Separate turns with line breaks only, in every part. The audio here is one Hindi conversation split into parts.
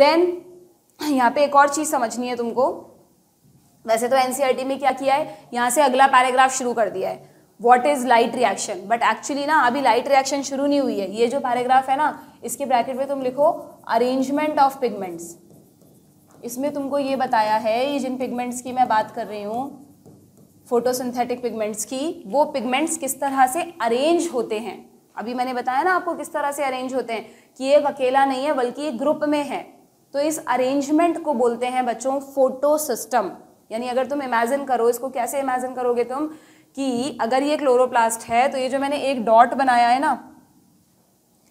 देन यहाँ पे एक और चीज़ समझनी है तुमको वैसे तो एनसीईआरटी e में क्या किया है यहाँ से अगला पैराग्राफ शुरू कर दिया है what is light reaction but actually ना अभी लाइट रिएक्शन शुरू नहीं हुई है ये जो पैराग्राफ है ना इसके ब्रैकेट में तुम लिखो अरेंजमेंट ऑफ पिगमेंट्स इसमें तुमको ये बताया है ये जिन पिगमेंट्स की मैं बात कर रही हूँ फोटोसिंथेटिक पिगमेंट्स की वो पिगमेंट्स किस तरह से अरेंज होते हैं अभी मैंने बताया ना आपको किस तरह से अरेंज होते हैं कि एक अकेला नहीं है बल्कि ये ग्रुप में है तो इस अरेंजमेंट को बोलते हैं बच्चों फोटो सिस्टम यानी अगर तुम इमेजिन करो इसको कैसे इमेजिन करोगे तुम कि अगर ये क्लोरोप्लास्ट है तो ये जो मैंने एक डॉट बनाया है ना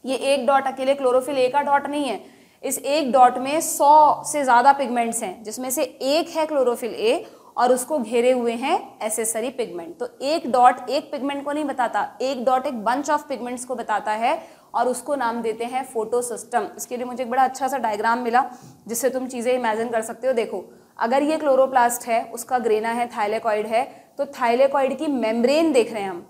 ये एक डॉट अकेले क्लोरोफिल ए का डॉट नहीं है इस एक डॉट में सौ से ज़्यादा पिगमेंट्स हैं जिसमें से एक है क्लोरोफिल ए और उसको घेरे हुए हैं एसेसरी पिगमेंट तो एक डॉट एक पिगमेंट को नहीं बताता एक डॉट एक बंच ऑफ पिगमेंट्स को बताता है और उसको नाम देते हैं फोटो सिस्टम इसके लिए मुझे एक बड़ा अच्छा सा डायग्राम मिला जिससे तुम चीज़ें इमेजिन कर सकते हो देखो अगर ये क्लोरोप्लास्ट है उसका ग्रेना है थाइलेकॉइड है तो थाइलेकॉइड की मेम्ब्रेन देख रहे हैं हम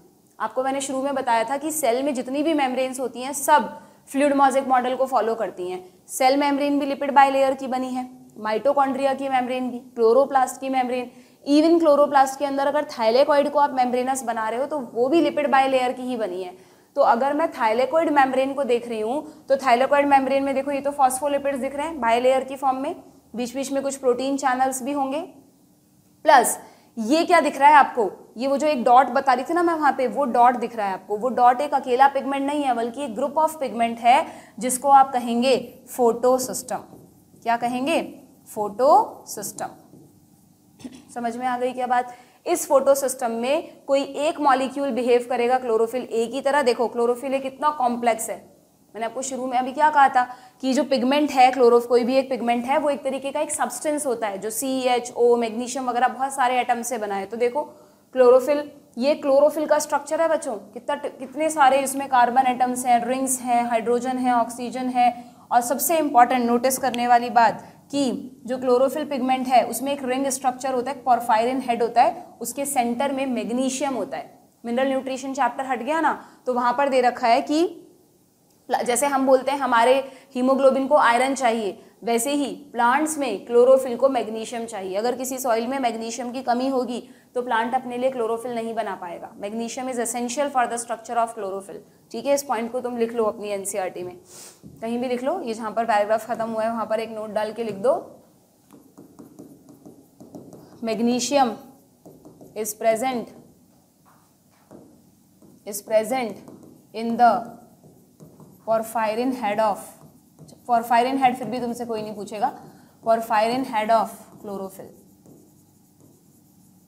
आपको मैंने शुरू में बताया था कि सेल में जितनी भी मेम्ब्रेन्स होती हैं सब फ्लूड मॉजिक मॉडल को फॉलो करती हैं सेल मेम्ब्रेन भी लिपिड बायलेयर लेयर की बनी है माइटोकॉन्ड्रिया की मेम्ब्रेन भी क्लोरोप्लास्ट की मेम्ब्रेन इवन क्लोरोप्लास्ट के अंदर अगर थाइलेकॉइड को आप मेम्ब्रेनस बना रहे हो तो वो भी लिपिड बायलेयर लेयर की ही बनी है तो अगर मैं थाइलेकोइड मेम्ब्रेन को देख रही हूँ तो थाइलेकोइड मेम्ब्रेन में देखो ये तो फॉस्फोलिपिड्स दिख रहे हैं बाई लेयर की फॉर्म में बीच बीच में कुछ प्रोटीन चैनल्स भी होंगे प्लस ये क्या दिख रहा है आपको ये वो जो एक डॉट बता रही थी ना मैं वहां पे वो डॉट दिख रहा है आपको वो डॉट एक अकेला पिगमेंट नहीं है बल्कि एक ग्रुप ऑफ पिगमेंट है जिसको आप कहेंगे फोटो सिस्टम क्या कहेंगे फोटो सिस्टम समझ में आ गई क्या बात इस फोटो सिस्टम में कोई एक मॉलिक्यूल बिहेव करेगा क्लोरोफिल ए की तरह देखो क्लोरोफिल एक इतना कॉम्प्लेक्स है मैंने आपको शुरू में अभी क्या कहा था कि जो पिगमेंट है क्लोरोफ कोई भी एक पिगमेंट है वो एक तरीके का एक सब्सटेंस होता है जो सी एच ओ मैग्नीशियम वगैरह बहुत सारे एटम से बना है तो देखो क्लोरोफिल ये क्लोरोफिल का स्ट्रक्चर है बच्चों कितना कितने सारे इसमें कार्बन एटम्स हैं रिंग्स हैं हाइड्रोजन है ऑक्सीजन है और सबसे इंपॉर्टेंट नोटिस करने वाली बात कि जो क्लोरोफिल पिगमेंट है उसमें एक रिंग स्ट्रक्चर होता है पोरफायरिन हेड होता है उसके सेंटर में मैग्नीशियम होता है मिनरल न्यूट्रिशन चैप्टर हट गया ना तो वहां पर दे रखा है कि जैसे हम बोलते हैं हमारे हीमोग्लोबिन को आयरन चाहिए वैसे ही प्लांट्स में क्लोरोफिल को मैग्नीशियम चाहिए अगर किसी सॉइल में मैग्नीशियम की कमी होगी तो प्लांट अपने लिए क्लोरोफिल नहीं बना पाएगा magnesium is essential for the structure of chlorophyll ठीक है इस पॉइंट को तुम लिख लो अपनी एनसीईआरटी e में कहीं भी लिख लो ये जहाँ पर पैराग्राफ खत्म हुआ है वहाँ पर एक नोट डाल के लिख दो magnesium is present is present in the porphyrin head of porphyrin head फिर भी तुमसे कोई नहीं पूछेगा porphyrin head of chlorophyll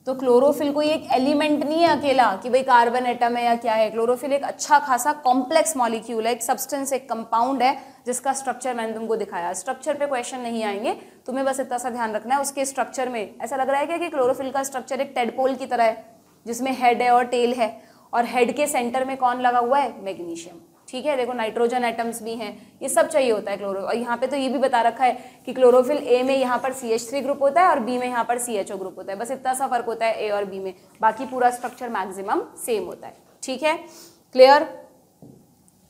तो क्लोरोफिल कोई एक एलिमेंट नहीं है अकेला कि भाई कार्बन एटम है या क्या है क्लोरोफिल एक अच्छा खासा कॉम्प्लेक्स मॉलिक्यूल है एक सब्सटेंस एक कंपाउंड है जिसका स्ट्रक्चर मैंने तुमको दिखाया स्ट्रक्चर पे क्वेश्चन नहीं आएंगे तुम्हें बस इतना सा ध्यान रखना है उसके स्ट्रक्चर में ऐसा लग रहा है क्या कि क्लोरोफिल का स्ट्रक्चर एक टेडपोल की तरह है जिसमें हेड है और टेल है और हेड के सेंटर में कौन लगा हुआ है मैग्नीशियम ठीक है देखो नाइट्रोजन एटम्स भी हैं ये सब चाहिए होता है क्लोरो और यहाँ पे तो ये भी बता रखा है कि क्लोरोफिल ए में यहाँ पर सी एच थ्री ग्रुप होता है और बी में यहाँ पर सी एच ओ ग्रुप होता है बस इतना सा फर्क होता है ए और बी में बाकी पूरा स्ट्रक्चर मैक्सिमम सेम होता है ठीक है क्लियर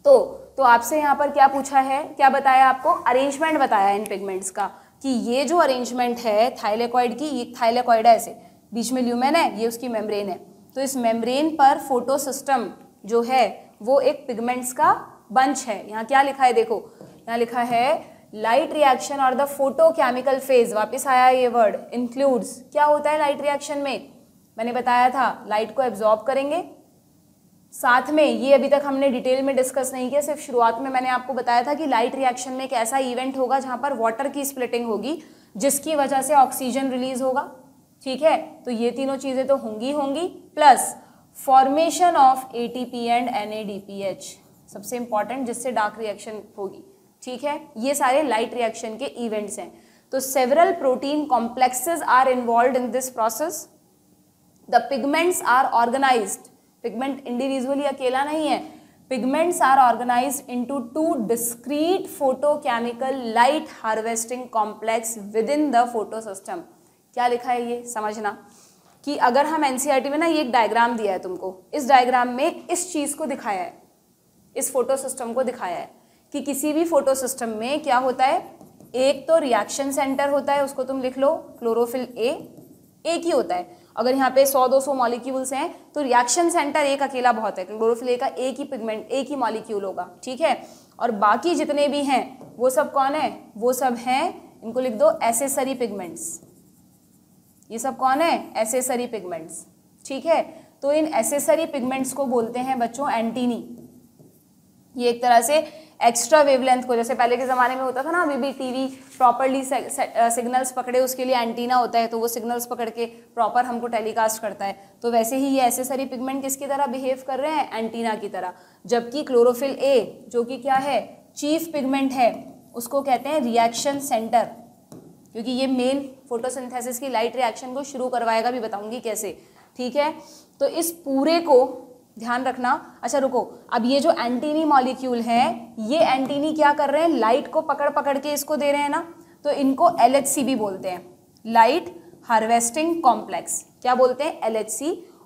तो तो आपसे यहाँ पर क्या पूछा है क्या बताया आपको अरेंजमेंट बताया इन पिगमेंट्स का कि ये जो अरेंजमेंट है थाइलेकॉइड की थाइलेकॉइड है ऐसे बीच में ल्यूमेन है ये उसकी मेम्ब्रेन है तो इस मेम्ब्रेन पर फोटो सिस्टम जो है वो एक पिगमेंट्स का बंच है यहाँ क्या लिखा है देखो यहाँ लिखा है लाइट रिएक्शन और द फोटो केमिकल फेज वापस आया ये वर्ड इंक्लूड्स क्या होता है लाइट रिएक्शन में मैंने बताया था लाइट को एब्जॉर्ब करेंगे साथ में ये अभी तक हमने डिटेल में डिस्कस नहीं किया सिर्फ शुरुआत में मैंने आपको बताया था कि लाइट रिएक्शन में एक ऐसा इवेंट होगा जहां पर वाटर की स्प्लिटिंग होगी जिसकी वजह से ऑक्सीजन रिलीज होगा ठीक है तो ये तीनों चीज़ें तो होंगी होंगी plus formation of A P and H सबसे इंपॉर्टेंट जिससे डार्क रिएक्शन होगी ठीक है ये सारे लाइट रिएक्शन के इवेंट्स हैं तो several protein complexes are involved in this process the pigments are organise pigment individually अकेला नहीं है pigments are organise into two discrete photochemical light harvesting complex within the photo photosystem क्या लिखा है ये समझना कि अगर हम एन e में ना ये एक डायग्राम दिया है तुमको इस डायग्राम में इस चीज़ को दिखाया है इस फोटो सिस्टम को दिखाया है कि किसी भी फोटो सिस्टम में क्या होता है एक तो रिएक्शन सेंटर होता है उसको तुम लिख लो क्लोरोफिल ए एक ही होता है अगर यहाँ पे 100-200 मॉलिक्यूल्स हैं तो रिएक्शन सेंटर एक अकेला बहुत है क्लोरोफिल ए का एक ही पिगमेंट एक ही मॉलिक्यूल होगा ठीक है और बाकी जितने भी हैं वो सब कौन है वो सब हैं इनको लिख दो एसेसरी पिगमेंट्स ये सब कौन है एसेसरी पिगमेंट्स ठीक है तो इन एसेसरी पिगमेंट्स को बोलते हैं बच्चों एंटीनी ये एक तरह से एक्स्ट्रा वेवलेंथ को जैसे पहले के ज़माने में होता था ना अभी भी टीवी प्रॉपरली सिग्नल्स पकड़े उसके लिए एंटीना होता है तो वो सिग्नल्स पकड़ के प्रॉपर हमको टेलीकास्ट करता है तो वैसे ही ये एसेसरी पिगमेंट किसकी तरह बिहेव कर रहे हैं एंटीना की तरह जबकि क्लोरोफिल ए जो कि क्या है चीफ पिगमेंट है उसको कहते हैं रिएक्शन सेंटर क्योंकि ये मेन फोटोसिंथेसिस की लाइट रिएक्शन को शुरू करवाएगा भी बताऊंगी कैसे ठीक है तो इस पूरे को ध्यान रखना अच्छा रुको अब ये जो एंटीनी मॉलिक्यूल है ये एंटीनी क्या कर रहे हैं लाइट को पकड़ पकड़ के इसको दे रहे हैं ना तो इनको एल भी बोलते हैं लाइट हार्वेस्टिंग कॉम्प्लेक्स क्या बोलते हैं एल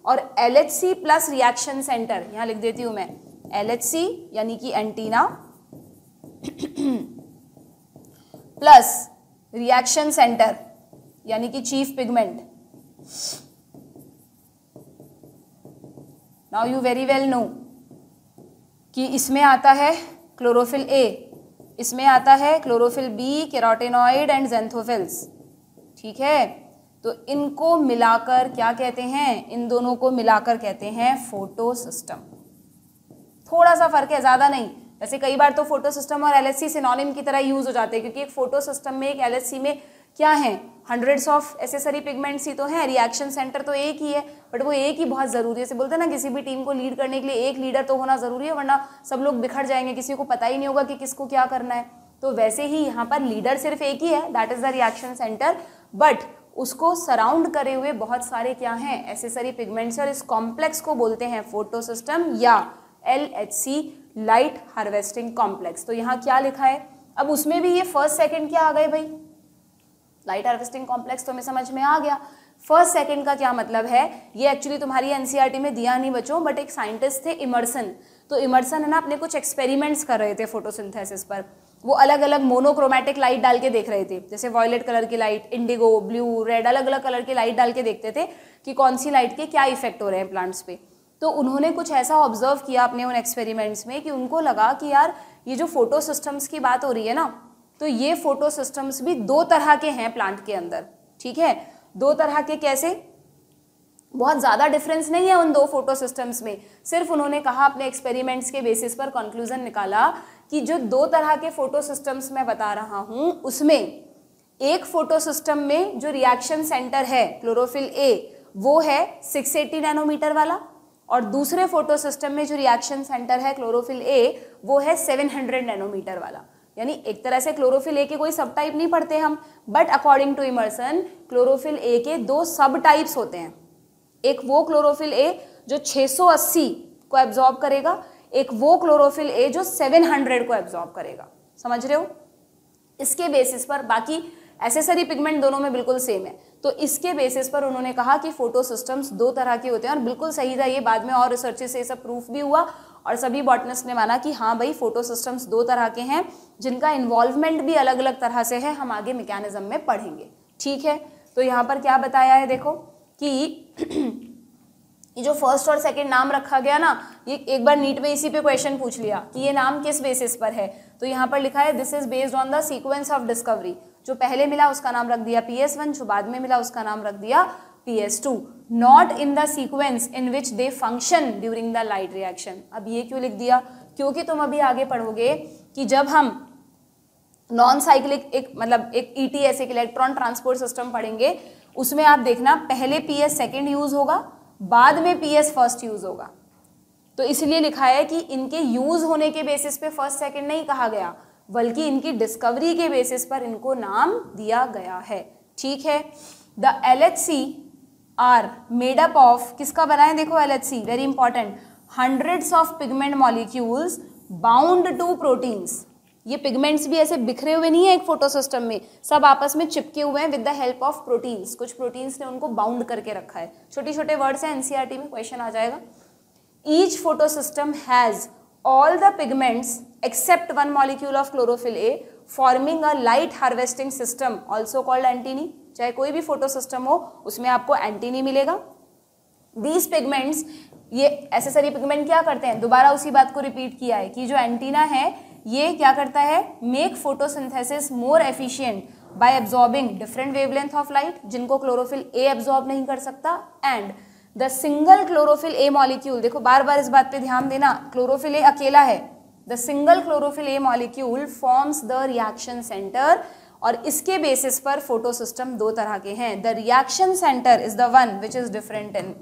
और एल प्लस रिएक्शन सेंटर यहां लिख देती हूँ मैं एल यानी कि एंटीना प्लस रिएक्शन सेंटर यानी कि chief pigment now you very well know कि इसमें आता है क्लोरोफिल ए इसमें आता है chlorophyll B carotenoid and xanthophylls ठीक है तो इनको मिलाकर क्या कहते हैं इन दोनों को मिलाकर कहते हैं फोटो सिस्टम थोड़ा सा फर्क है ज़्यादा नहीं वैसे कई बार तो फोटो सिस्टम और एलएससी सिनोनिम की तरह यूज़ हो जाते हैं क्योंकि एक फोटो सिस्टम में एक सी में क्या है हंड्रेड्स ऑफ एसेसरी पिगमेंट्स ही तो हैं रिएक्शन सेंटर तो एक ही है बट वो एक ही बहुत ज़रूरी है से बोलते हैं ना किसी भी टीम को लीड करने के लिए एक लीडर तो होना ज़रूरी है वरना सब लोग बिखर जाएंगे किसी को पता ही नहीं होगा कि किसको क्या करना है तो वैसे ही यहाँ पर लीडर सिर्फ एक ही है that is the reaction centre but उसको सराउंड करे हुए बहुत सारे क्या हैं एसेसरी पिगमेंट्स और इस कॉम्प्लेक्स को बोलते हैं फोटो सिस्टम या L H C light harvesting complex तो यहां क्या लिखा है अब उसमें भी ये फर्स्ट सेकेंड क्या आ गए भाई लाइट हार्वेस्टिंग कॉम्प्लेक्स तो हमें समझ में आ गया फर्स्ट सेकंड का क्या मतलब है ये एक्चुअली तुम्हारी एनसीईआरटी e में दिया नहीं बच्चों बट एक साइंटिस्ट थे इमरसन तो इमरसन है ना अपने कुछ एक्सपेरिमेंट्स कर रहे थे फोटोसिंथेसिस पर वो अलग अलग मोनोक्रोमेटिक लाइट डाल के देख रहे थे जैसे वॉयलेट कलर की लाइट इंडिगो ब्लू रेड अलग अलग कलर की लाइट डाल के देखते थे कि कौन सी लाइट के क्या इफेक्ट हो रहे हैं प्लांट्स पे तो उन्होंने कुछ ऐसा ऑब्जर्व किया अपने उन एक्सपेरिमेंट्स में कि उनको लगा कि यार ये जो फोटो सिस्टम्स की बात हो रही है ना तो ये फोटो सिस्टम्स भी दो तरह के हैं प्लांट के अंदर ठीक है दो तरह के कैसे बहुत ज़्यादा डिफरेंस नहीं है उन दो फोटो सिस्टम्स में सिर्फ उन्होंने कहा अपने एक्सपेरिमेंट्स के बेसिस पर कंक्लूजन निकाला कि जो दो तरह के फोटो सिस्टम्स मैं बता रहा हूँ उसमें एक फोटो सिस्टम में जो रिएक्शन सेंटर है क्लोरोफिल ए वो है 680 नैनोमीटर वाला और दूसरे फोटो सिस्टम में जो रिएक्शन सेंटर है क्लोरोफिल ए वो है 700 नैनोमीटर वाला यानी एक तरह से क्लोरोफिल ए के कोई सब टाइप नहीं पढ़ते हम but according to Emerson chlorophyll A के दो सब टाइप्स होते हैं एक वो क्लोरोफिल ए जो 680 को एब्जॉर्ब करेगा एक वो क्लोरोफिल ए जो 700 को एब्जॉर्ब करेगा समझ रहे हो इसके बेसिस पर बाकी एसेसरी पिगमेंट दोनों में बिल्कुल सेम है तो इसके बेसिस पर उन्होंने कहा कि फोटो सिस्टम्स दो तरह के होते हैं और बिल्कुल सही था ये बाद में और रिसर्चेस से सब प्रूफ भी हुआ और सभी बॉटनिस्ट ने माना कि हाँ भाई फोटो सिस्टम्स दो तरह के हैं जिनका इन्वॉल्वमेंट भी अलग अलग तरह से है हम आगे मेकेनिज्म में पढ़ेंगे ठीक है तो यहाँ पर क्या बताया है देखो कि ये जो फर्स्ट और सेकंड नाम रखा गया ना ये एक बार नीट में इसी पे क्वेश्चन पूछ लिया कि ये नाम किस बेसिस पर है तो यहाँ पर लिखा है this is based on the sequence of discovery जो पहले मिला उसका नाम रख दिया पी एस वन जो बाद में मिला उसका नाम रख दिया P S two not in the sequence in which they function during the light reaction अब ये क्यों लिख दिया क्योंकि तुम अभी आगे पढ़ोगे कि जब हम नॉन साइक्लिक एक मतलब एक ई टी एस एक इलेक्ट्रॉन ट्रांसपोर्ट सिस्टम पढ़ेंगे उसमें आप देखना पहले पी एस सेकेंड यूज़ होगा बाद में पी एस फर्स्ट यूज़ होगा तो इसलिए लिखा है कि इनके यूज़ होने के बेसिस पे फर्स्ट सेकेंड नहीं कहा गया बल्कि इनकी डिस्कवरी के बेसिस पर इनको नाम दिया गया है ठीक है the L H C are made up of किसका बनाए देखो L H C very important hundreds of pigment molecules bound to proteins ये पिगमेंट्स भी ऐसे बिखरे हुए नहीं है एक फोटो सिस्टम में सब आपस में चिपके हुए हैं with the help of proteins कुछ प्रोटीन्स ने उनको बाउंड करके रखा है छोटे छोटे वर्ड्स हैं एनसीईआरटी e में क्वेश्चन आ जाएगा each photosystem has all the pigments except one molecule of chlorophyll A forming a light harvesting system also called antennae चाहे कोई भी फोटो सिस्टम हो उसमें आपको एंटीनी मिलेगा दीज पिगमेंट्स ये एसेसरी पिगमेंट क्या करते हैं दोबारा उसी बात को रिपीट किया है कि जो एंटीना है ये क्या करता है make photosynthesis more efficient by absorbing different wavelength of light जिनको क्लोरोफिल ए एब्जॉर्ब नहीं कर सकता and the single chlorophyll A molecule देखो बार बार इस बात पे ध्यान देना क्लोरोफिल ए अकेला है the single chlorophyll A molecule forms the reaction centre और इसके बेसिस पर फोटो सिस्टम दो तरह के हैं the reaction centre is the one which is different in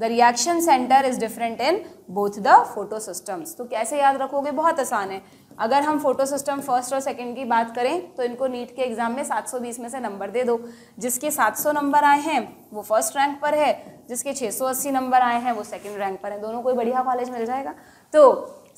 the reaction centre is different in both the photo system तो कैसे याद रखोगे बहुत आसान है अगर हम फोटो सिस्टम फर्स्ट और सेकंड की बात करें तो इनको नीट के एग्ज़ाम में 720 में से नंबर दे दो जिसके 700 नंबर आए हैं वो फर्स्ट रैंक पर है जिसके 680 नंबर आए हैं वो सेकंड रैंक पर है दोनों कोई बढ़िया कॉलेज मिल जाएगा तो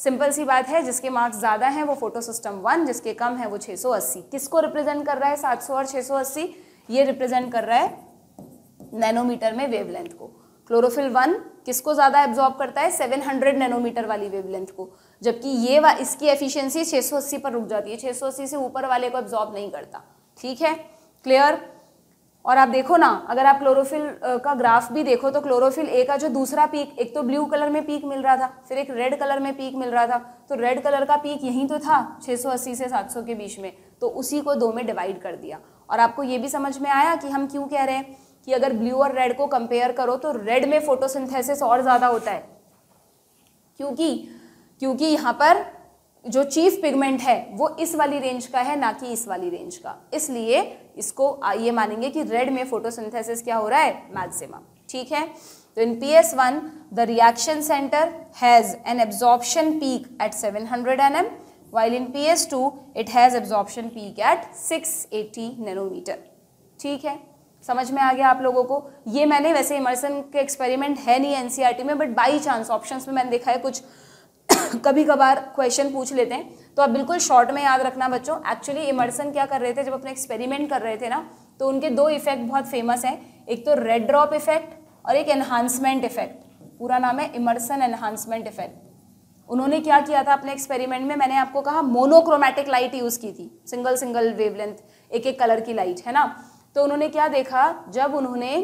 सिंपल सी बात है जिसके मार्क्स ज़्यादा हैं वो फोटो सिस्टम वन जिसके कम है वो 680 किसको रिप्रेजेंट कर रहा है सात और 680 ये रिप्रेजेंट कर रहा है नैनोमीटर में वेवलेंथ को क्लोरोफिल वन किसको ज़्यादा एब्जॉर्ब करता है सेवन नैनोमीटर वाली वेवलेंथ को जबकि ये वा इसकी एफिशिएंसी 680 पर रुक जाती है 680 से ऊपर वाले को एब्जॉर्ब नहीं करता ठीक है क्लियर और आप देखो ना अगर आप क्लोरोफिल का ग्राफ भी देखो तो क्लोरोफिल ए का जो दूसरा पीक एक तो ब्लू कलर में पीक मिल रहा था फिर एक रेड कलर में पीक मिल रहा था तो रेड कलर का पीक यहीं तो था 680 से 700 के बीच में तो उसी को दो में डिवाइड कर दिया और आपको ये भी समझ में आया कि हम क्यों कह रहे हैं कि अगर ब्लू और रेड को कंपेयर करो तो रेड में फोटोसिंथेसिस और ज़्यादा होता है क्योंकि क्योंकि यहाँ पर जो चीफ पिगमेंट है वो इस वाली रेंज का है ना कि इस वाली रेंज का इसलिए इसको ये मानेंगे कि रेड में फोटोसिंथेसिस क्या हो रहा है मैक्सिमम ठीक है तो in P S one the reaction centre has an absorption peak at 700 hundred N M while in P S two it has absorption peak at 680 nanometre ठीक है समझ में आ गया आप लोगों को ये मैंने वैसे इमर्सन के एक्सपेरिमेंट है नहीं एनसीईआरटी e में बट बाई चांस ऑप्शन में मैंने देखा है कुछ कभी कभार क्वेश्चन पूछ लेते हैं तो आप बिल्कुल शॉर्ट में याद रखना बच्चों एक्चुअली इमर्सन क्या कर रहे थे जब अपने एक्सपेरिमेंट कर रहे थे ना तो उनके दो इफेक्ट बहुत फेमस हैं एक तो रेड ड्रॉप इफेक्ट और एक एनहांसमेंट इफेक्ट पूरा नाम है इमर्सन एनहांसमेंट इफेक्ट उन्होंने क्या किया था अपने एक्सपेरिमेंट में मैंने आपको कहा मोनोक्रोमेटिक लाइट यूज़ की थी सिंगल सिंगल वेवलेंथ एक एक कलर की लाइट है ना तो उन्होंने क्या देखा जब उन्होंने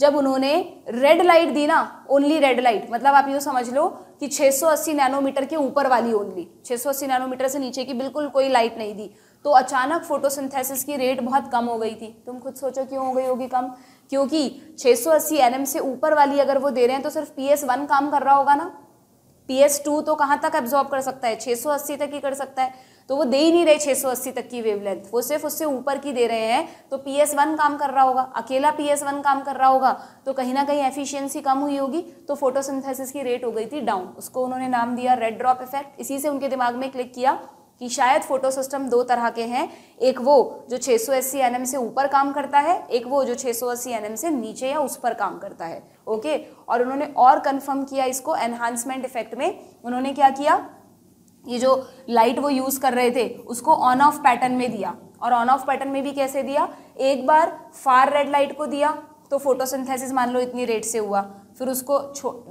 जब उन्होंने रेड लाइट दी ना ओनली रेड लाइट मतलब आप ये समझ लो कि 680 नैनोमीटर के ऊपर वाली ओनली 680 नैनोमीटर से नीचे की बिल्कुल कोई लाइट नहीं दी तो अचानक फोटोसिंथेसिस की रेट बहुत कम हो गई थी तुम खुद सोचो क्यों हो गई होगी कम क्योंकि 680 एनएम से ऊपर वाली अगर वो दे रहे हैं तो सिर्फ पी एस वन काम कर रहा होगा ना पी एस टू तो कहाँ तक एब्जॉर्ब कर सकता है 680 तक ही कर सकता है तो वो दे ही नहीं रहे 680 तक की वेवलेंथ वो सिर्फ उससे ऊपर की दे रहे हैं तो पी एस वन काम कर रहा होगा अकेला पी एस वन काम कर रहा होगा तो कहीं ना कहीं एफिशिएंसी कम हुई होगी तो फोटोसिंथेसिस की रेट हो गई थी डाउन उसको उन्होंने नाम दिया रेड ड्रॉप इफेक्ट इसी से उनके दिमाग में क्लिक किया कि शायद फोटो सिस्टम दो तरह के हैं एक वो जो सौ अस्सी एनएम से ऊपर काम करता है एक वो जो सौ एन एम से नीचे या उस पर काम करता है ओके और उन्होंने और कंफर्म किया इसको एनहांसमेंट इफेक्ट में उन्होंने क्या किया ये जो लाइट वो यूज़ कर रहे थे उसको ऑन ऑफ पैटर्न में दिया और ऑन ऑफ पैटर्न में भी कैसे दिया एक बार फार रेड लाइट को दिया तो फोटोसिंथेसिस मान लो इतनी रेट से हुआ फिर उसको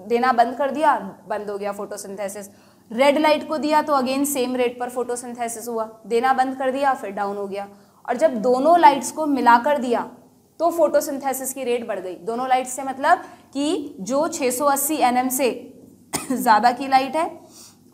देना बंद कर दिया बंद हो गया फोटोसिंथेसिस रेड लाइट को दिया तो अगेन सेम रेट पर फोटोसिंथेसिस हुआ देना बंद कर दिया फिर डाउन हो गया और जब दोनों लाइट्स को मिलाकर दिया तो फोटोसिंथेसिस की रेट बढ़ गई दोनों लाइट्स से मतलब कि जो 680 सौ से ज़्यादा की लाइट है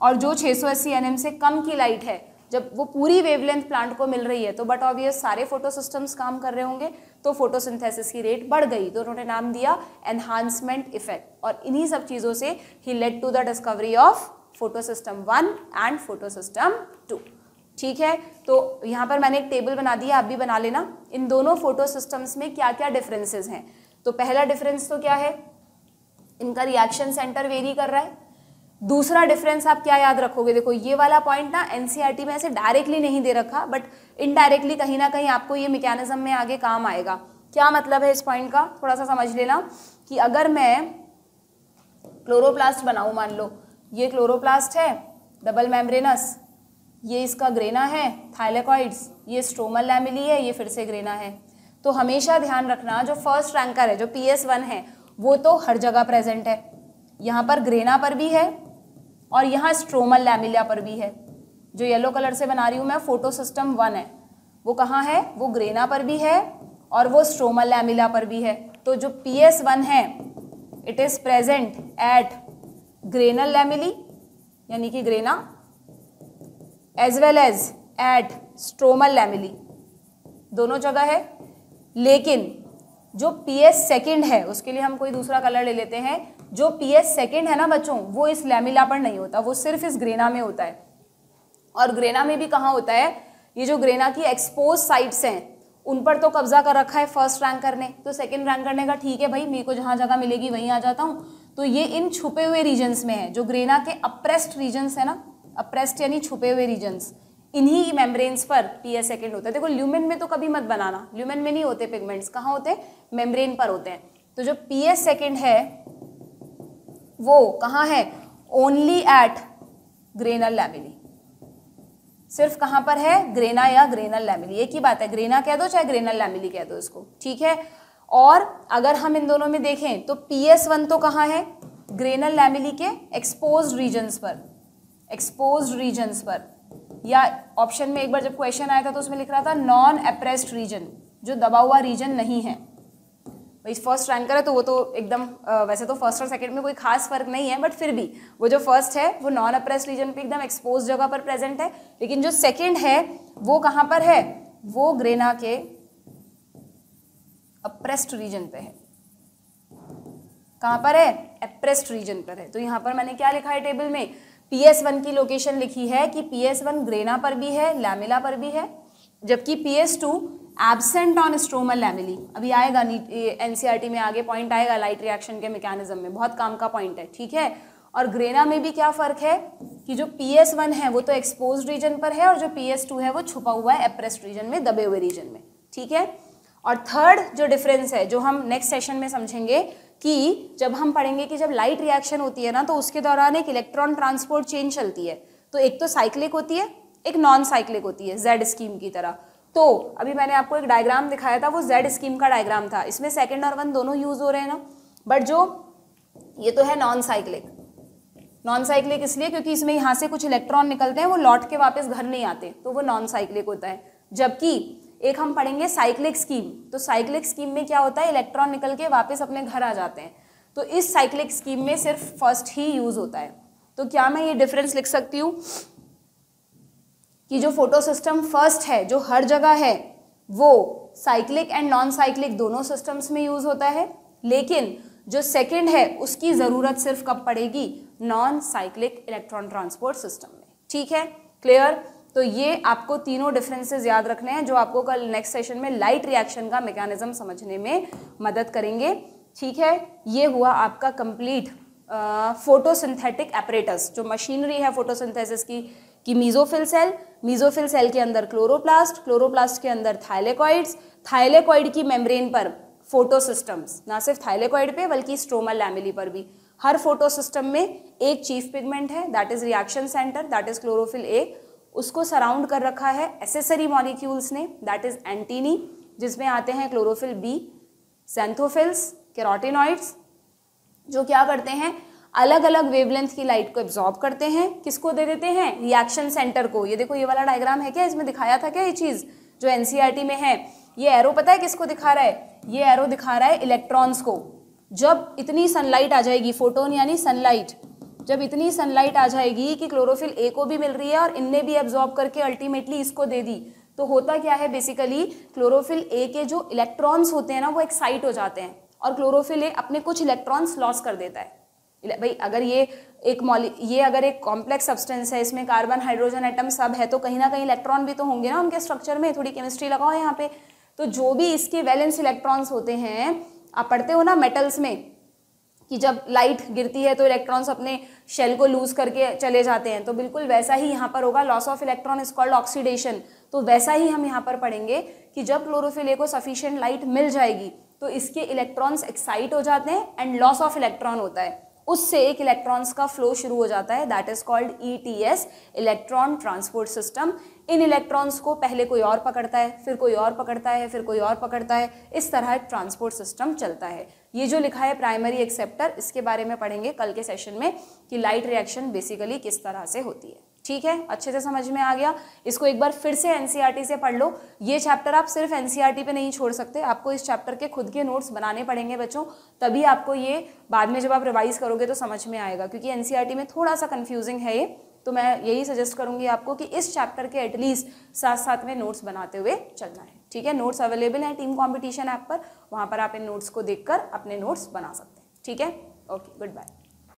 और जो 600 सौ एस से कम की लाइट है जब वो पूरी वेवलेंथ प्लांट को मिल रही है तो बट ऑब्वियस सारे फोटो सिस्टम्स काम कर रहे होंगे तो फोटोसिंथेसिस की रेट बढ़ गई तो उन्होंने नाम दिया एनहांसमेंट इफेक्ट और इन्हीं सब चीज़ों से ही led to the discovery of photo system one and photo system two ठीक है तो यहाँ पर मैंने एक टेबल बना दिया आप भी बना लेना इन दोनों फोटो सिस्टम्स में क्या क्या डिफरेंसेस हैं तो पहला डिफरेंस तो क्या है इनका रिएक्शन सेंटर वेरी कर रहा है दूसरा डिफरेंस आप क्या याद रखोगे देखो ये वाला पॉइंट ना एनसीईआरटी e में ऐसे डायरेक्टली नहीं दे रखा बट इनडायरेक्टली कहीं ना कहीं आपको ये मेकेनिज्म में आगे काम आएगा क्या मतलब है इस पॉइंट का थोड़ा सा समझ लेना कि अगर मैं क्लोरोप्लास्ट बनाऊँ मान लो ये क्लोरोप्लास्ट है डबल मेम्ब्रेनस ये इसका ग्रेना है थाइलेकॉइड्स ये स्ट्रोमल लैमिली है ये फिर से ग्रेना है तो हमेशा ध्यान रखना जो फर्स्ट रैंकर है जो पी एस वन है वो तो हर जगह प्रेजेंट है यहाँ पर ग्रेना पर भी है और यहाँ स्ट्रोमल लैमिलिया पर भी है जो येलो कलर से बना रही हूँ मैं फोटो सिस्टम वन है वो कहाँ है वो ग्रेना पर भी है और वो स्ट्रोमल लैमिला पर भी है तो जो पी एस वन है it is present at granal lamellae यानी कि grana as well as at stromal lamellae दोनों जगह है लेकिन जो पी एस सेकेंड है उसके लिए हम कोई दूसरा कलर ले लेते हैं जो पी एस सेकेंड है ना बच्चों वो इस लेमिला पर नहीं होता वो सिर्फ इस ग्रेना में होता है और ग्रेना में भी कहाँ होता है ये जो ग्रेना की एक्सपोज साइट्स हैं उन पर तो कब्जा कर रखा है फर्स्ट रैंक करने तो सेकेंड रैंक करने का ठीक है भाई मेरे को जहाँ जगह मिलेगी वहीं आ जाता हूँ तो ये इन छुपे हुए रीजन्स में है जो ग्रेना के अप्रेस्ड रीजन्स है ना अप्रेस्ड यानी छुपे हुए रीजन्स इन्हीं मेम्ब्रेन्स पर पी एस सेकेंड होता है देखो ल्यूमेन में तो कभी मत बनाना ल्यूमेन में नहीं होते पिगमेंट्स कहाँ होते हैं मेम्ब्रेन पर होते हैं तो जो पी एस सेकेंड है वो कहाँ है ओनली एट ग्रेनल लैमिली सिर्फ कहाँ पर है ग्रेना या ग्रेनल लैमिली एक ही बात है ग्रेना कह दो चाहे ग्रेनल लैमिली कह दो इसको ठीक है और अगर हम इन दोनों में देखें तो पी एस वन तो कहाँ है ग्रेनल लैमिली के एक्सपोज रीजन्स पर एक्सपोज रीजन्स पर या ऑप्शन में एक बार जब क्वेश्चन आया था तो उसमें लिख रहा था नॉन अप्रेस्ड रीजन जो दबा हुआ रीजन नहीं है भाई फर्स्ट रैंक करे तो वो तो एकदम वैसे तो फर्स्ट और सेकंड में कोई खास फर्क नहीं है बट फिर भी वो जो फर्स्ट है वो नॉन अप्रेस रीजन पे एकदम एक्सपोज जगह पर प्रेजेंट है लेकिन जो सेकंड है वो कहाँ पर है वो ग्रेना के अप्रेस्ड रीजन पे है कहाँ पर है अप्रेस्ड रीजन पर है तो यहाँ पर मैंने क्या लिखा है टेबल में पी एस वन की लोकेशन लिखी है कि पी एस वन ग्रेना पर भी है लैमिला पर भी है जबकि P S two absent on stromal lamellae अभी आएगा एनसीईआरटी e में आगे पॉइंट आएगा लाइट रिएक्शन के मैकेनिज्म में बहुत काम का पॉइंट है ठीक है और ग्रेना में भी क्या फ़र्क है कि जो पी एस वन है वो तो एक्सपोज रीजन पर है और जो पी एस टू है वो छुपा हुआ है एप्रेस्ड रीजन में दबे हुए रीजन में ठीक है और थर्ड जो डिफरेंस है जो हम नेक्स्ट सेशन में समझेंगे कि जब हम पढ़ेंगे कि जब लाइट रिएक्शन होती है ना तो उसके दौरान एक इलेक्ट्रॉन ट्रांसपोर्ट चेन चलती है तो एक तो साइक्लिक होती है एक नॉन साइक्लिक होती है जेड स्कीम की तरह तो अभी मैंने आपको एक डायग्राम दिखाया था वो जेड स्कीम का डायग्राम था इसमें सेकेंड और वन दोनों यूज हो रहे हैं ना बट जो ये तो है नॉन साइक्लिक नॉन साइक्लिक इसलिए क्योंकि इसमें यहाँ से कुछ इलेक्ट्रॉन निकलते हैं वो लौट के वापस घर नहीं आते तो वो नॉन साइक्लिक होता है जबकि एक हम पढ़ेंगे साइक्लिक स्कीम तो साइक्लिक स्कीम में क्या होता है इलेक्ट्रॉन निकल के वापस अपने घर आ जाते हैं तो इस साइक्लिक स्कीम में सिर्फ फर्स्ट ही यूज़ होता है तो क्या मैं ये डिफरेंस लिख सकती हूँ कि जो फोटो सिस्टम फर्स्ट है जो हर जगह है वो साइक्लिक एंड नॉन साइक्लिक दोनों सिस्टम्स में यूज़ होता है लेकिन जो सेकंड है उसकी ज़रूरत सिर्फ कब पड़ेगी non cyclic electron transport system में ठीक है क्लियर तो ये आपको तीनों डिफरेंसेस याद रखने हैं जो आपको कल नेक्स्ट सेशन में लाइट रिएक्शन का मेकानिज़म समझने में मदद करेंगे ठीक है ये हुआ आपका कंप्लीट फोटोसिंथेटिक एपरेटस जो मशीनरी है फोटोसिंथेसिस की कि मीजोफिल सेल मीजोफिल सेल के अंदर क्लोरोप्लास्ट क्लोरोप्लास्ट के अंदर थाइलेकॉइड्स थाइलेकॉइड की मेम्ब्रेन पर फोटोसिस्टम्स ना सिर्फ थाइलेकॉइड पे बल्कि स्ट्रोमल लैमिली पर भी हर फोटोसिस्टम में एक चीफ पिगमेंट है that is reaction centre that is chlorophyll a उसको सराउंड कर रखा है एसेसरी मॉलिक्यूल्स ने दैट इज एंटीनी जिसमें आते हैं क्लोरोफिल बी सेंथोफिल्स कैरोटिनॉइड्स जो क्या करते हैं अलग अलग वेवलेंथ की लाइट को एब्जॉर्ब करते हैं किसको दे देते हैं रिएक्शन सेंटर को ये देखो ये वाला डायग्राम है क्या इसमें दिखाया था क्या ये चीज़ जो एनसीईआरटी e में है ये एरो पता है किसको दिखा रहा है ये एरो दिखा रहा है इलेक्ट्रॉन्स को जब इतनी सनलाइट आ जाएगी फोटोन यानी सनलाइट जब इतनी सनलाइट आ जाएगी कि क्लोरोफिल ए को भी मिल रही है और इनने भी एब्जॉर्ब करके अल्टीमेटली इसको दे दी तो होता क्या है बेसिकली क्लोरोफिल ए के जो इलेक्ट्रॉन्स होते हैं ना वो एक्साइट हो जाते हैं और क्लोरोफिल ए अपने कुछ इलेक्ट्रॉन्स लॉस कर देता है भाई अगर ये एक मॉलि ये अगर एक कॉम्प्लेक्स सब्सटेंस है इसमें कार्बन हाइड्रोजन एटम सब है तो कहीं ना कहीं इलेक्ट्रॉन भी तो होंगे ना उनके स्ट्रक्चर में थोड़ी केमिस्ट्री लगाओ यहाँ पे तो जो भी इसके वैलेंस इलेक्ट्रॉन्स होते हैं आप पढ़ते हो ना मेटल्स में कि जब लाइट गिरती है तो इलेक्ट्रॉन्स अपने शेल को लूज करके चले जाते हैं तो बिल्कुल वैसा ही यहाँ पर होगा loss of electron is called oxidation तो वैसा ही हम यहाँ पर पढ़ेंगे कि जब क्लोरोफिल को सफिशियंट लाइट मिल जाएगी तो इसके इलेक्ट्रॉन्स एक्साइट हो जाते हैं एंड लॉस ऑफ इलेक्ट्रॉन होता है उससे एक इलेक्ट्रॉन्स का फ्लो शुरू हो जाता है that is called ETS electron transport system इन इलेक्ट्रॉन्स को पहले कोई और पकड़ता है फिर कोई और पकड़ता है फिर कोई और पकड़ता है इस तरह ट्रांसपोर्ट सिस्टम चलता है ये जो लिखा है प्राइमरी एक्सेप्टर इसके बारे में पढ़ेंगे कल के सेशन में कि लाइट रिएक्शन बेसिकली किस तरह से होती है ठीक है अच्छे से समझ में आ गया इसको एक बार फिर से एनसीईआरटी e से पढ़ लो ये चैप्टर आप सिर्फ एनसीईआरटी e पे नहीं छोड़ सकते आपको इस चैप्टर के खुद के नोट्स बनाने पड़ेंगे बच्चों तभी आपको ये बाद में जब आप रिवाइज करोगे तो समझ में आएगा क्योंकि एनसीईआरटी e में थोड़ा सा कन्फ्यूजिंग है ये तो मैं यही सजेस्ट करूँगी आपको कि इस चैप्टर के एटलीस्ट साथ साथ में नोट्स बनाते हुए चलना है ठीक है नोट्स अवेलेबल हैं टीम कॉम्पिटिशन ऐप पर वहाँ पर आप इन नोट्स को देख अपने नोट्स बना सकते हैं ठीक है ओके गुड बाय